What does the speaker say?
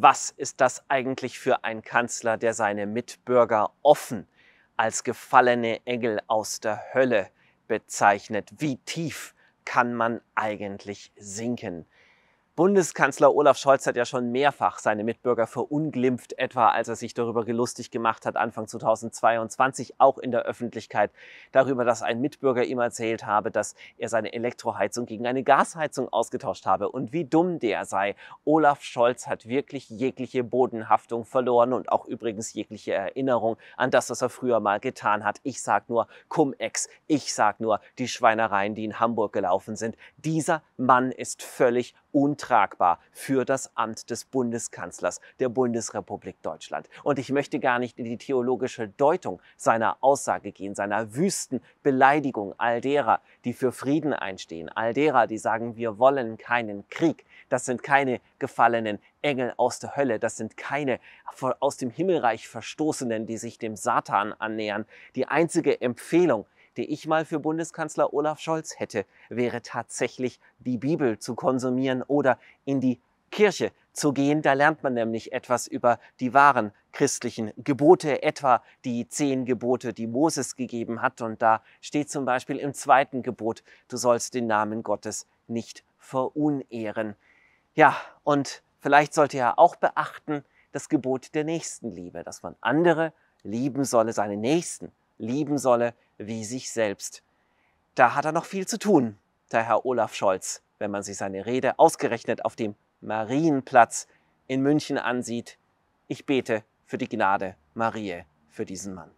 was ist das eigentlich für ein Kanzler, der seine Mitbürger offen als gefallene Engel aus der Hölle bezeichnet? Wie tief kann man eigentlich sinken? Bundeskanzler Olaf Scholz hat ja schon mehrfach seine Mitbürger verunglimpft, etwa als er sich darüber gelustig gemacht hat, Anfang 2022 auch in der Öffentlichkeit, darüber, dass ein Mitbürger ihm erzählt habe, dass er seine Elektroheizung gegen eine Gasheizung ausgetauscht habe und wie dumm der sei. Olaf Scholz hat wirklich jegliche Bodenhaftung verloren und auch übrigens jegliche Erinnerung an das, was er früher mal getan hat. Ich sag nur Cum-Ex, ich sag nur die Schweinereien, die in Hamburg gelaufen sind. Dieser Mann ist völlig untragbar untragbar für das Amt des Bundeskanzlers der Bundesrepublik Deutschland. Und ich möchte gar nicht in die theologische Deutung seiner Aussage gehen, seiner wüsten Beleidigung all derer, die für Frieden einstehen, all derer, die sagen, wir wollen keinen Krieg. Das sind keine gefallenen Engel aus der Hölle, das sind keine aus dem Himmelreich Verstoßenen, die sich dem Satan annähern. Die einzige Empfehlung, die ich mal für Bundeskanzler Olaf Scholz hätte, wäre tatsächlich die Bibel zu konsumieren oder in die Kirche zu gehen. Da lernt man nämlich etwas über die wahren christlichen Gebote, etwa die zehn Gebote, die Moses gegeben hat. Und da steht zum Beispiel im zweiten Gebot, du sollst den Namen Gottes nicht verunehren. Ja, und vielleicht sollte er auch beachten, das Gebot der Nächstenliebe, dass man andere lieben solle, seine Nächsten lieben solle wie sich selbst. Da hat er noch viel zu tun, der Herr Olaf Scholz, wenn man sich seine Rede ausgerechnet auf dem Marienplatz in München ansieht. Ich bete für die Gnade Marie für diesen Mann.